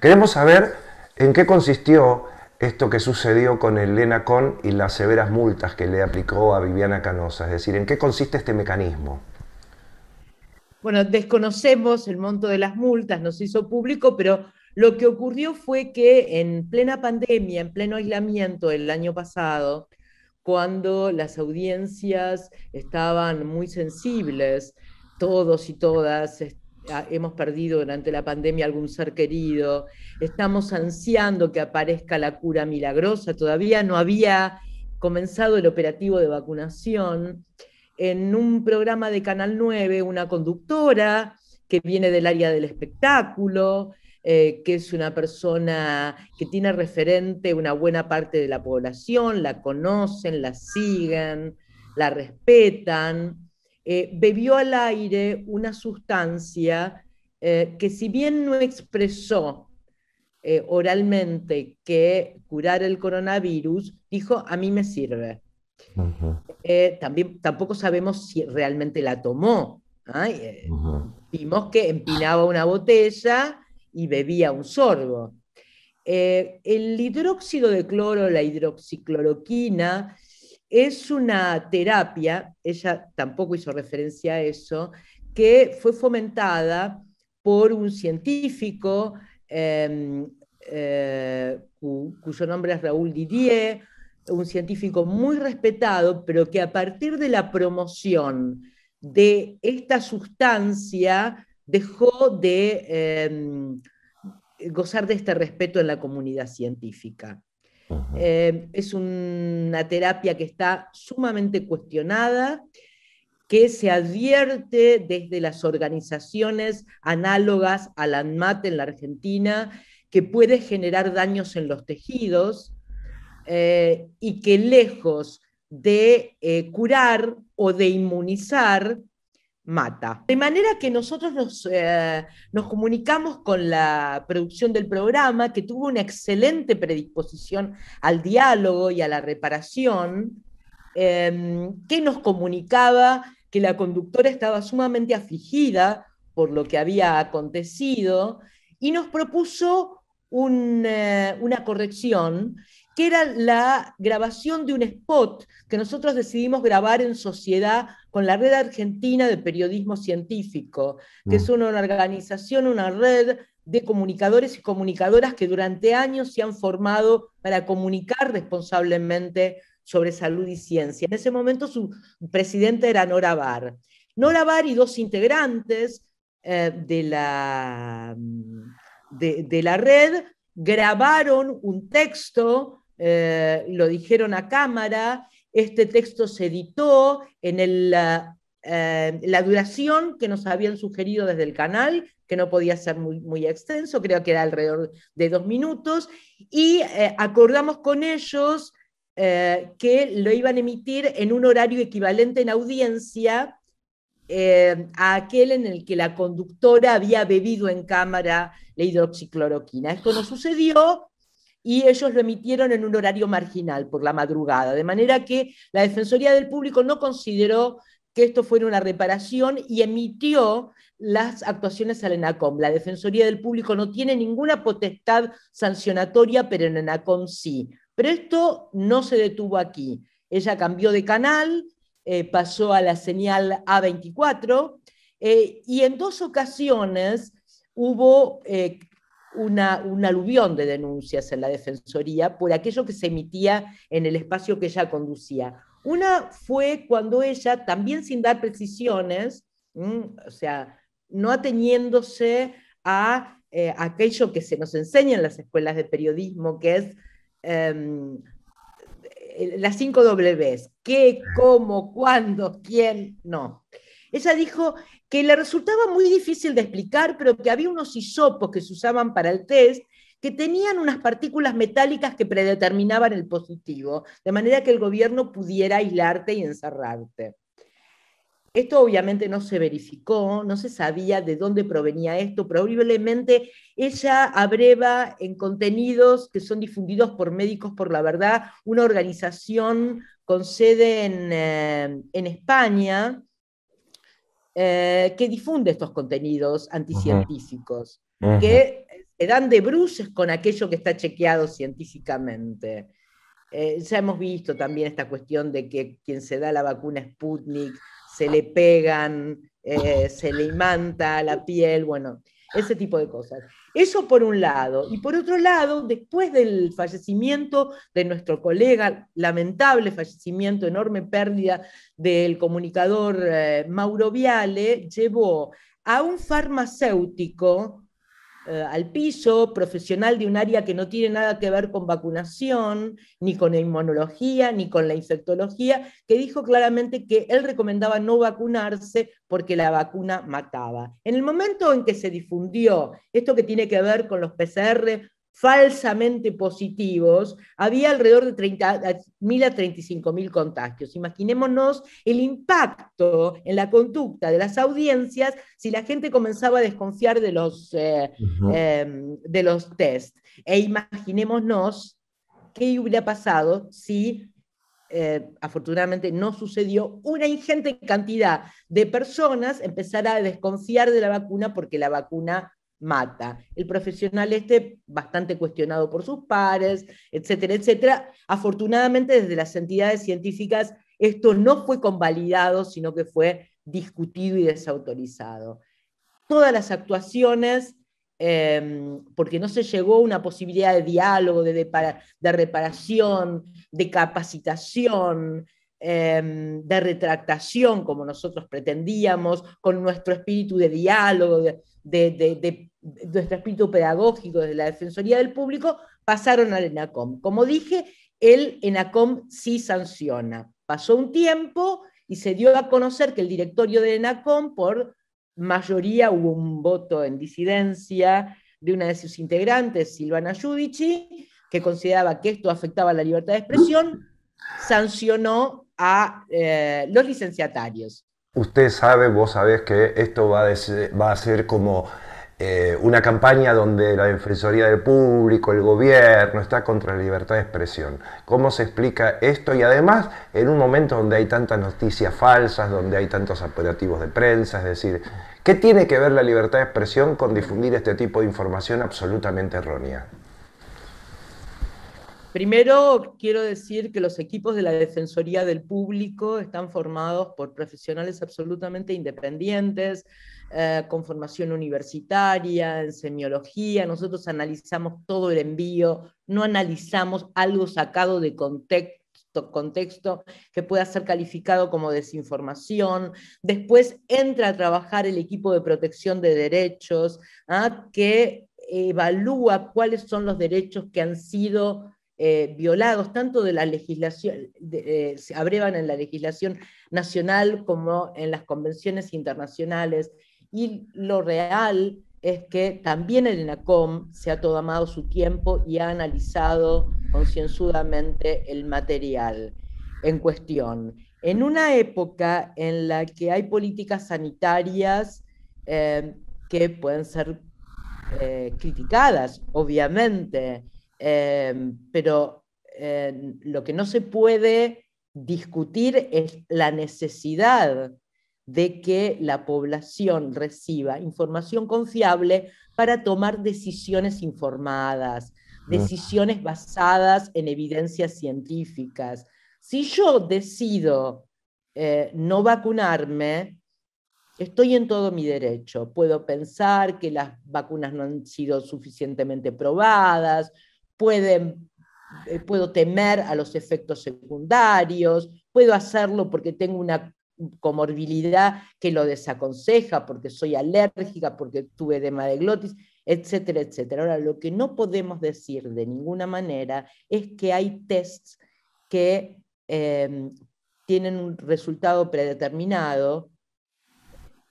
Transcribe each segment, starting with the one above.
Queremos saber en qué consistió esto que sucedió con Elena Con y las severas multas que le aplicó a Viviana Canosa, es decir, en qué consiste este mecanismo. Bueno, desconocemos el monto de las multas, nos hizo público, pero lo que ocurrió fue que en plena pandemia, en pleno aislamiento el año pasado, cuando las audiencias estaban muy sensibles, todos y todas hemos perdido durante la pandemia algún ser querido, estamos ansiando que aparezca la cura milagrosa, todavía no había comenzado el operativo de vacunación. En un programa de Canal 9, una conductora que viene del área del espectáculo, eh, que es una persona que tiene referente una buena parte de la población, la conocen, la siguen, la respetan, eh, bebió al aire una sustancia eh, que si bien no expresó eh, oralmente que curar el coronavirus, dijo, a mí me sirve. también, tampoco sabemos si realmente la tomó. ¿ah? Vimos que empinaba una botella y bebía un sorbo. el hidróxido de cloro, la hidroxicloroquina, es una terapia, ella tampoco hizo referencia a eso, que fue fomentada por un científico em, eh, cuyo nombre es Raúl Didier, un científico muy respetado, pero que a partir de la promoción de esta sustancia dejó de em, gozar de este respeto en la comunidad científica. Eh, es una terapia que está sumamente cuestionada, que se advierte desde las organizaciones análogas la ANMAT en la Argentina, que puede generar daños en los tejidos eh, y que lejos de eh, curar o de inmunizar, mata. De manera que nosotros eh, nos, comunicamos con la producción del programa, que tuvo una excelente predisposición al diálogo y a la reparación, em, que nos comunicaba que la conductora estaba sumamente afligida por lo que había acontecido y nos propuso eh, una corrección que era la grabación de un spot que nosotros decidimos grabar en sociedad con la Red Argentina de Periodismo Científico, que es mm. una organización, una red de comunicadores y comunicadoras que durante años se han formado para comunicar responsablemente sobre salud y ciencia. En ese momento su presidente era Nora Bar. Nora Bar y dos integrantes eh, de, la, de la red grabaron un texto eh, lo dijeron a cámara, este texto se editó en el, eh, la duración que nos habían sugerido desde el canal, que no podía ser muy, extenso, creo que era alrededor de dos minutos, y eh, acordamos con ellos que lo iban a emitir en un horario equivalente en audiencia a aquel en el que la conductora había bebido en cámara la hidroxicloroquina. Esto no sucedió, y ellos lo emitieron en un horario marginal por la madrugada, de manera que la Defensoría del Público no consideró que esto fuera una reparación y emitió las actuaciones al ENACOM. La Defensoría del Público no tiene ninguna potestad sancionatoria, pero en ENACOM sí. Pero esto no se detuvo aquí. Ella cambió de canal, eh, pasó a la señal A24 eh, y en dos ocasiones hubo eh, una, un aluvión de denuncias en la Defensoría por aquello que se emitía en el espacio que ella conducía. Una fue cuando ella, también sin dar precisiones, o sea, no ateniéndose a eh, aquello que se nos enseña en las escuelas de periodismo, que es em, eh, las cinco Ws, qué, cómo, cuándo, quién, no. Ella dijo, que le resultaba muy difícil de explicar, pero que había unos hisopos que se usaban para el test que tenían unas partículas metálicas que predeterminaban el positivo, de manera que el gobierno pudiera aislarte y encerrarte. Esto obviamente no se verificó, no se sabía de dónde provenía esto, probablemente ella abreva en contenidos que son difundidos por Médicos por la Verdad, una organización con sede en, eh, en España, eh, que difunde estos contenidos anticientíficos, que se dan de bruces con aquello que está chequeado científicamente. Eh, ya hemos visto también esta cuestión de que quien se da la vacuna Sputnik se le pegan, eh, se le imanta la piel, bueno, ese tipo de cosas. Eso por un lado. Y por otro lado, después del fallecimiento de nuestro colega, lamentable fallecimiento, enorme pérdida del comunicador eh, Mauro Viale, llevó a un farmacéutico eh, al piso, profesional de un área que no tiene nada que ver con vacunación, ni con inmunología, ni con la infectología, que dijo claramente que él recomendaba no vacunarse porque la vacuna mataba. En el momento en que se difundió esto que tiene que ver con los PCR falsamente positivos, había alrededor de 30.000 a 35.000 contagios. Imaginémonos el impacto en la conducta de las audiencias si la gente comenzaba a desconfiar de los, eh, em, de los test. E imaginémonos qué hubiera pasado si eh, afortunadamente no sucedió, una ingente cantidad de personas empezara a desconfiar de la vacuna porque la vacuna Mata. El profesional este, bastante cuestionado por sus pares, etcétera, etcétera. Afortunadamente, desde las entidades científicas, esto no fue convalidado, sino que fue discutido y desautorizado. Todas las actuaciones, em, porque no se llegó a una posibilidad de diálogo, de, de reparación, de capacitación, Em, de retractación como nosotros pretendíamos, con nuestro espíritu de diálogo, de, nuestro espíritu pedagógico de la Defensoría del Público, pasaron al ENACOM. Como dije, el ENACOM sí sanciona. Pasó un tiempo y se dio a conocer que el directorio del ENACOM, por mayoría, hubo un voto en disidencia de una de sus integrantes, Silvana Giudici, que consideraba que esto afectaba la libertad de expresión, sancionó a eh, los licenciatarios. Usted sabe, vos sabés que esto va a, ser como eh, una campaña donde la Defensoría del Público, el gobierno, está contra la libertad de expresión. ¿Cómo se explica esto? Y además, en un momento donde hay tantas noticias falsas, donde hay tantos operativos de prensa, es decir, ¿qué tiene que ver la libertad de expresión con difundir este tipo de información absolutamente errónea? Primero, quiero decir que los equipos de la Defensoría del Público están formados por profesionales absolutamente independientes, eh, con formación universitaria, en semiología. Nosotros analizamos todo el envío, no analizamos algo sacado de contexto que pueda ser calificado como desinformación. Después entra a trabajar el equipo de protección de derechos, ¿ah? que evalúa cuáles son los derechos que han sido eh, violados tanto de la legislación, eh, se abrevan en la legislación nacional como en las convenciones internacionales. Y lo real es que también el ENACOM se ha tomado su tiempo y ha analizado concienzudamente el material en cuestión. En una época en la que hay políticas sanitarias eh, que pueden ser criticadas, obviamente, Em, pero em, lo que no se puede discutir es la necesidad de que la población reciba información confiable para tomar decisiones informadas, ah. decisiones basadas en evidencias científicas. Si yo decido eh, no vacunarme, estoy en todo mi derecho. Puedo pensar que las vacunas no han sido suficientemente probadas, eh, puedo temer a los efectos secundarios, puedo hacerlo porque tengo una comorbilidad que lo desaconseja, porque soy alérgica, porque tuve edema de glotis, etcétera, etcétera. Ahora, lo que no podemos decir de ninguna manera es que hay tests que em, tienen un resultado predeterminado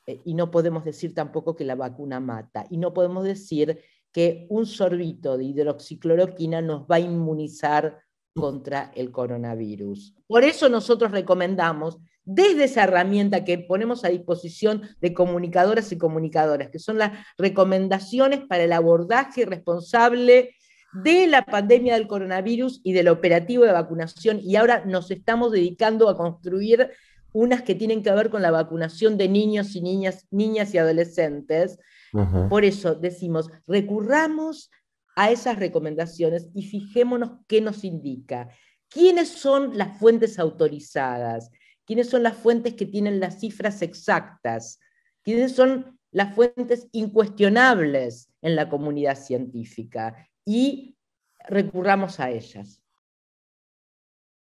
eh, y no podemos decir tampoco que la vacuna mata. Y no podemos decir que un sorbito de hidroxicloroquina nos va a inmunizar contra el coronavirus. Por eso nosotros recomendamos desde esa herramienta que ponemos a disposición de comunicadoras y comunicadoras, que son las recomendaciones para el abordaje responsable de la pandemia del coronavirus y del operativo de vacunación. Y ahora nos estamos dedicando a construir unas que tienen que ver con la vacunación de niños y niñas, niñas y adolescentes, por eso decimos, recurramos a esas recomendaciones y fijémonos qué nos indica. ¿Quiénes son las fuentes autorizadas? ¿Quiénes son las fuentes que tienen las cifras exactas? ¿Quiénes son las fuentes incuestionables en la comunidad científica? Y recurramos a ellas.